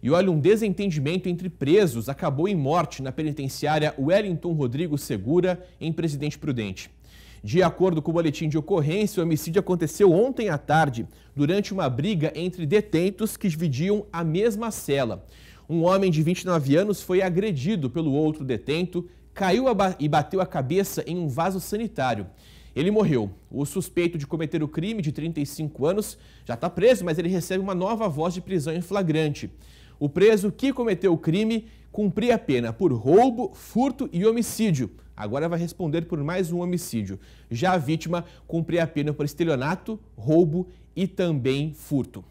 E olha, um desentendimento entre presos acabou em morte na penitenciária Wellington Rodrigo Segura, em Presidente Prudente. De acordo com o boletim de ocorrência, o homicídio aconteceu ontem à tarde, durante uma briga entre detentos que dividiam a mesma cela. Um homem de 29 anos foi agredido pelo outro detento, caiu e bateu a cabeça em um vaso sanitário. Ele morreu. O suspeito de cometer o crime, de 35 anos, já está preso, mas ele recebe uma nova voz de prisão em flagrante. O preso que cometeu o crime cumpria a pena por roubo, furto e homicídio. Agora vai responder por mais um homicídio. Já a vítima cumpria a pena por estelionato, roubo e também furto.